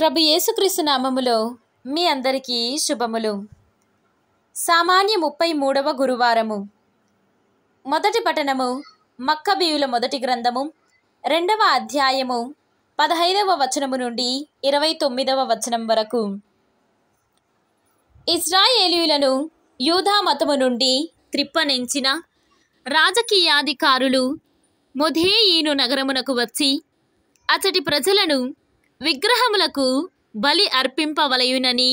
ప్రభు యేసుక్రీస్తు నామములో మీ అందరికీ శుభములు సామాన్య ముప్పై మూడవ గురువారము మొదటి పఠనము మక్కబీయుల మొదటి గ్రంథము రెండవ అధ్యాయము పదహైదవ వచనము నుండి ఇరవై తొమ్మిదవ వచనం వరకు ఇజ్రాయేలీయులను యూధా మతము నుండి త్రిప్పనించిన రాజకీయాధికారులు మొధేయీను నగరమునకు వచ్చి అతడి ప్రజలను విగ్రహములకు బలి అర్పింపవలయునని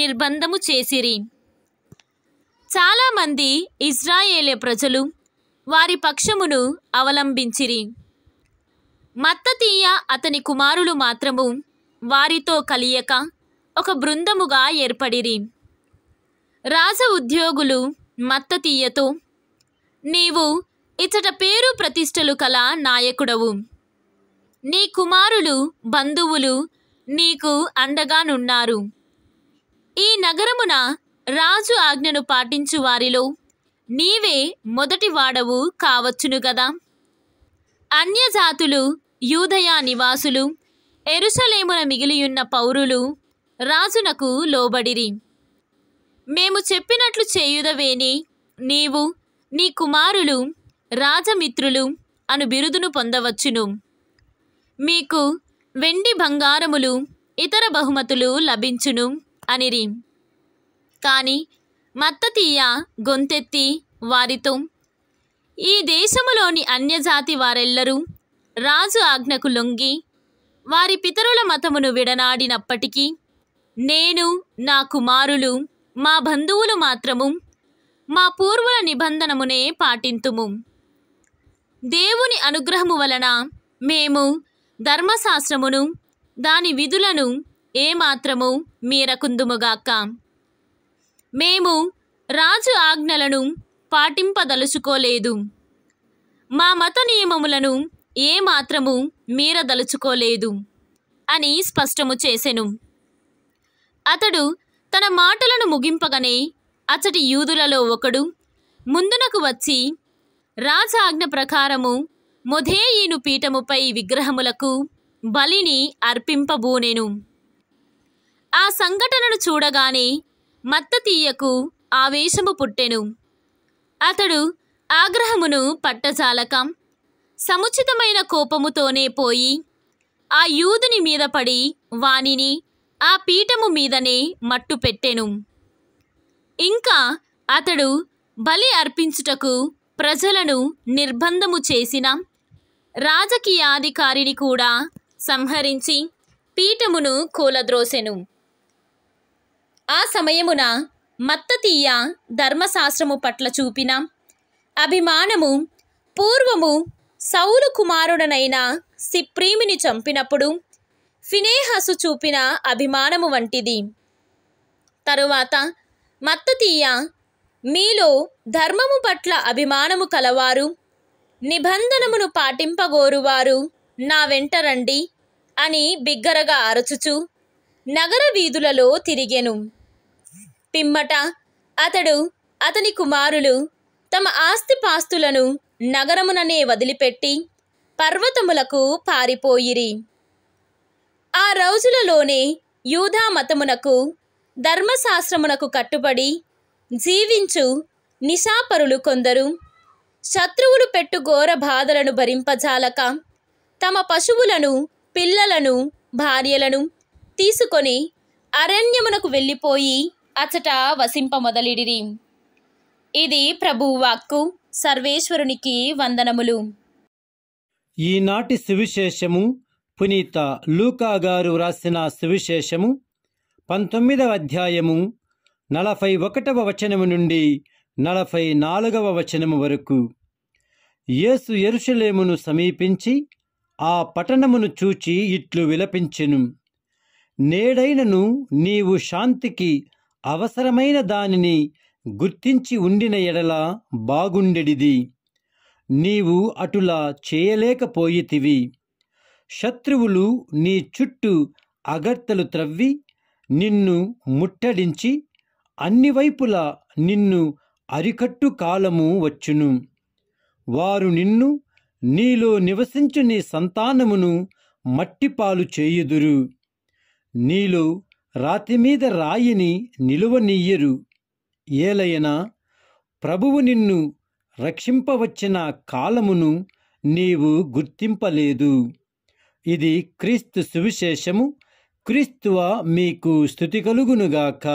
నిర్బంధము చేసిరి చాలామంది ఇజ్రాయేలే ప్రజలు వారి పక్షమును అవలంబించిరి మత్తతీయ అతని కుమారులు మాత్రము వారితో కలియక ఒక బృందముగా ఏర్పడిరి రాజ ఉద్యోగులు మత్తతీయతో నీవు ఇచ్చట పేరు ప్రతిష్టలు కల నాయకుడవు నీ కుమారులు బంధువులు నీకు అండగానున్నారు ఈ నగరమున రాజు ఆజ్ఞను పాటించు వారిలో నీవే మొదటి వాడవు కావచ్చును గదా అన్యజాతులు యూదయా నివాసులు ఎరుసలేమున మిగిలియున్న పౌరులు రాజునకు లోబడిరి మేము చెప్పినట్లు చేయుదవేని నీవు నీ కుమారులు రాజమిత్రులు అను బిరుదును పొందవచ్చును మీకు వెండి బంగారములు ఇతర బహుమతులు లభించును అనిరి కాని మత్తతీయ గొంతెత్తి వారితో ఈ దేశములోని అన్యజాతి వారెల్లరూ రాజు ఆజ్ఞకు లొంగి వారి పితరుల మతమును విడనాడినప్పటికీ నేను నా కుమారులు మా బంధువులు మాత్రము మా పూర్వుల నిబంధనమునే పాటింతుము దేవుని అనుగ్రహము వలన మేము ధర్మశాస్త్రమును దాని విధులను ఏమాత్రము మీరకుందుముగాక మేము రాజు ఆజ్ఞలను పాటింపదలుచుకోలేదు మా మత నియమములను ఏమాత్రము మీరదలుచుకోలేదు అని స్పష్టము చేసెను అతడు తన మాటలను ముగింపగనే అతడి యూదులలో ఒకడు ముందునకు వచ్చి రాజాజ్ఞ ప్రకారము ముధేయును పీఠముపై విగ్రహములకు బలిని అర్పింపబూనెను ఆ సంఘటనను చూడగానే మత్తతీయకు ఆవేశము పుట్టెను అతడు ఆగ్రహమును పట్టజాలకం సముచితమైన కోపముతోనే పోయి ఆ యూదుని మీద పడి వానిని ఆ పీఠము మీదనే మట్టు పెట్టెను ఇంకా అతడు బలి అర్పించుటకు ప్రజలను నిర్బంధము చేసిన రాజకీయాధికారిని కూడా సంహరించి పీఠమును కూలద్రోసెను ఆ సమయమున మత్తతీయ ధర్మశాస్త్రము పట్ల చూపిన అభిమానము పూర్వము సౌలు కుమారుడనైన సిప్రీమిని చంపినప్పుడు ఫినేహసు చూపిన అభిమానము వంటిది తరువాత మత్తతీయ మీలో ధర్మము పట్ల అభిమానము కలవారు నిబంధనమును పాటింపగోరువారు నా వెంట రండి అని బిగ్గరగా అరచుచు నగర వీధులలో తిరిగెను పిమ్మట అతడు అతని కుమారులు తమ ఆస్తిపాస్తులను నగరముననే వదిలిపెట్టి పర్వతములకు పారిపోయిరి ఆ రోజులలోనే యూధా మతమునకు ధర్మశాస్త్రమునకు కట్టుబడి జీవించు నిశాపరులు కొందరు శత్రువులు పెట్టు ఘోర బాధలను భరింపజాలక తమ పశువులను పిల్లలను భార్యలను తీసుకొని అరణ్యమునకు వెళ్ళిపోయి అచట వసింపమొదలిడిరి ఇది ప్రభువాక్కు సర్వేశ్వరునికి వందనములు ఈనాటి సువిశేషము పునీత లూకా గారు వ్రాసిన సువిశేషము పంతొమ్మిదవ అధ్యాయము నలభై ఒకటవ వచనము నుండి నలభై నాలుగవ వచనము వరకు యేసు ఎరుషలేమును సమీపించి ఆ పట్టణమును చూచి ఇట్లు విలపించెను నేడైనను నీవు శాంతికి అవసరమైన దానిని గుర్తించి ఉండిన ఎడల బాగుండెడిది నీవు అటులా చేయలేకపోయితివి శత్రువులు నీ చుట్టూ అగర్తలు త్రవ్వి నిన్ను ముట్టడించి అన్ని వైపులా నిన్ను అరికట్టు కాలము వచ్చును వారు నిన్ను నీలో నివసించు నీ సంతానమును మట్టిపాలు చేయుదురు నీలో రాతి మీద రాయిని నిలువనీయరు ఏలయనా ప్రభువు నిన్ను రక్షింపవచ్చిన కాలమును నీవు గుర్తింపలేదు ఇది క్రీస్తు సువిశేషము క్రీస్తువ మీకు స్థుతి కలుగునుగాక